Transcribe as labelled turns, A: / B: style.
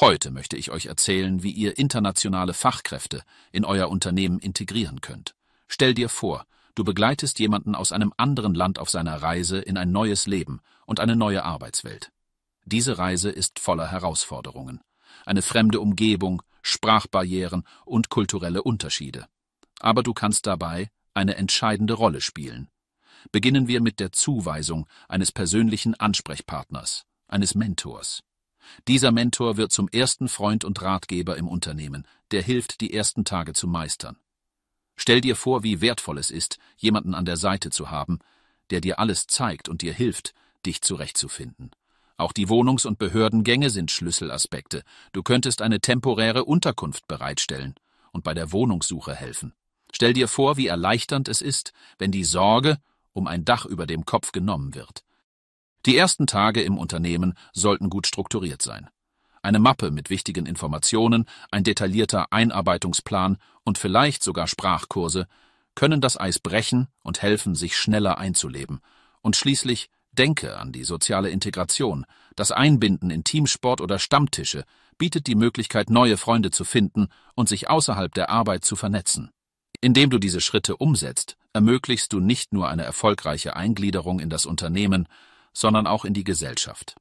A: Heute möchte ich euch erzählen, wie ihr internationale Fachkräfte in euer Unternehmen integrieren könnt. Stell dir vor, du begleitest jemanden aus einem anderen Land auf seiner Reise in ein neues Leben und eine neue Arbeitswelt. Diese Reise ist voller Herausforderungen. Eine fremde Umgebung, Sprachbarrieren und kulturelle Unterschiede. Aber du kannst dabei eine entscheidende Rolle spielen. Beginnen wir mit der Zuweisung eines persönlichen Ansprechpartners, eines Mentors. Dieser Mentor wird zum ersten Freund und Ratgeber im Unternehmen, der hilft, die ersten Tage zu meistern. Stell dir vor, wie wertvoll es ist, jemanden an der Seite zu haben, der dir alles zeigt und dir hilft, dich zurechtzufinden. Auch die Wohnungs- und Behördengänge sind Schlüsselaspekte. Du könntest eine temporäre Unterkunft bereitstellen und bei der Wohnungssuche helfen. Stell dir vor, wie erleichternd es ist, wenn die Sorge um ein Dach über dem Kopf genommen wird. Die ersten Tage im Unternehmen sollten gut strukturiert sein. Eine Mappe mit wichtigen Informationen, ein detaillierter Einarbeitungsplan und vielleicht sogar Sprachkurse können das Eis brechen und helfen, sich schneller einzuleben. Und schließlich denke an die soziale Integration. Das Einbinden in Teamsport oder Stammtische bietet die Möglichkeit, neue Freunde zu finden und sich außerhalb der Arbeit zu vernetzen. Indem du diese Schritte umsetzt, ermöglichst du nicht nur eine erfolgreiche Eingliederung in das Unternehmen, sondern auch in die Gesellschaft.